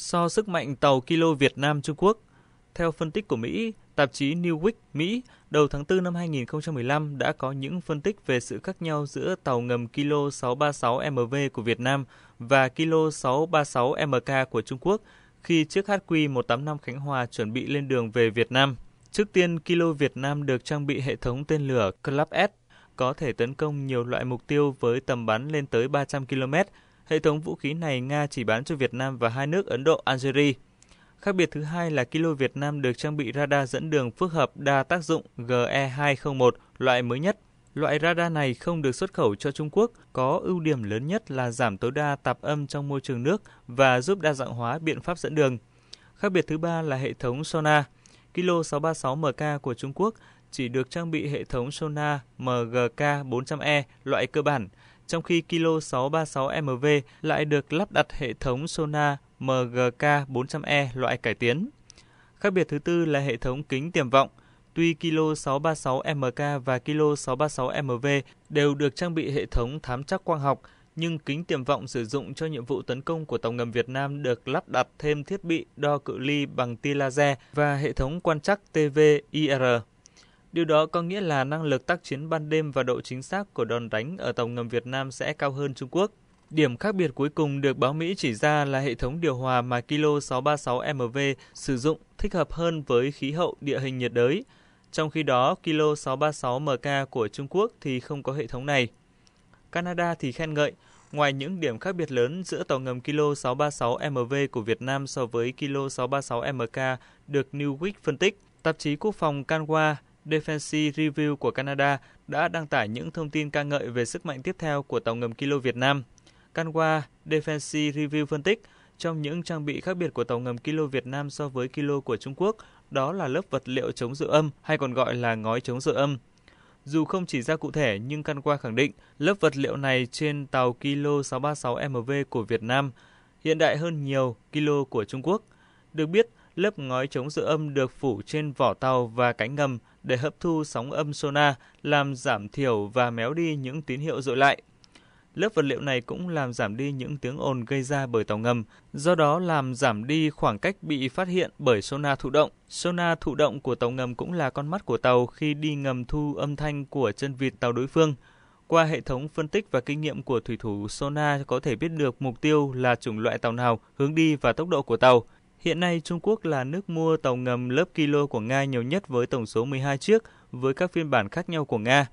so sức mạnh tàu Kilo Việt Nam Trung Quốc. Theo phân tích của Mỹ, tạp chí Newsweek Mỹ đầu tháng 4 năm 2015 đã có những phân tích về sự khác nhau giữa tàu ngầm Kilo 636MV của Việt Nam và Kilo 636MK của Trung Quốc khi chiếc HQ-185 Khánh Hòa chuẩn bị lên đường về Việt Nam. Trước tiên, Kilo Việt Nam được trang bị hệ thống tên lửa Club S có thể tấn công nhiều loại mục tiêu với tầm bắn lên tới 300 km, Hệ thống vũ khí này Nga chỉ bán cho Việt Nam và hai nước Ấn Độ, Algeria. Khác biệt thứ hai là Kilo Việt Nam được trang bị radar dẫn đường phức hợp đa tác dụng GE201 loại mới nhất. Loại radar này không được xuất khẩu cho Trung Quốc, có ưu điểm lớn nhất là giảm tối đa tạp âm trong môi trường nước và giúp đa dạng hóa biện pháp dẫn đường. Khác biệt thứ ba là hệ thống sonar. Kilo 636MK của Trung Quốc chỉ được trang bị hệ thống sonar MGK 400E loại cơ bản, trong khi Kilo 636MV lại được lắp đặt hệ thống sonar MGK400E loại cải tiến. Khác biệt thứ tư là hệ thống kính tiềm vọng. Tuy Kilo 636MK và Kilo 636MV đều được trang bị hệ thống thám trắc quang học, nhưng kính tiềm vọng sử dụng cho nhiệm vụ tấn công của tàu ngầm Việt Nam được lắp đặt thêm thiết bị đo cự ly bằng tia laser và hệ thống quan trắc TVIR. Điều đó có nghĩa là năng lực tác chiến ban đêm và độ chính xác của đòn đánh ở tàu ngầm Việt Nam sẽ cao hơn Trung Quốc. Điểm khác biệt cuối cùng được báo Mỹ chỉ ra là hệ thống điều hòa mà Kilo 636MV sử dụng thích hợp hơn với khí hậu địa hình nhiệt đới. Trong khi đó, Kilo 636MK của Trung Quốc thì không có hệ thống này. Canada thì khen ngợi, ngoài những điểm khác biệt lớn giữa tàu ngầm Kilo 636MV của Việt Nam so với Kilo 636MK được Newsweek phân tích, tạp chí quốc phòng Kanwa Defensive Review của Canada đã đăng tải những thông tin ca ngợi về sức mạnh tiếp theo của tàu ngầm Kilo Việt Nam. Canwa Defensive Review phân tích, trong những trang bị khác biệt của tàu ngầm Kilo Việt Nam so với Kilo của Trung Quốc, đó là lớp vật liệu chống dự âm hay còn gọi là ngói chống dự âm. Dù không chỉ ra cụ thể nhưng Canwa khẳng định lớp vật liệu này trên tàu Kilo 636MV của Việt Nam hiện đại hơn nhiều Kilo của Trung Quốc. Được biết, lớp ngói chống dự âm được phủ trên vỏ tàu và cánh ngầm để hấp thu sóng âm sonar, làm giảm thiểu và méo đi những tín hiệu dội lại. Lớp vật liệu này cũng làm giảm đi những tiếng ồn gây ra bởi tàu ngầm, do đó làm giảm đi khoảng cách bị phát hiện bởi sonar thụ động. Sonar thụ động của tàu ngầm cũng là con mắt của tàu khi đi ngầm thu âm thanh của chân vịt tàu đối phương. Qua hệ thống phân tích và kinh nghiệm của thủy thủ sonar có thể biết được mục tiêu là chủng loại tàu nào, hướng đi và tốc độ của tàu. Hiện nay, Trung Quốc là nước mua tàu ngầm lớp Kilo của Nga nhiều nhất với tổng số 12 chiếc, với các phiên bản khác nhau của Nga.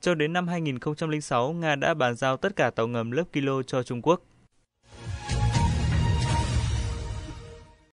Cho đến năm 2006, Nga đã bàn giao tất cả tàu ngầm lớp Kilo cho Trung Quốc.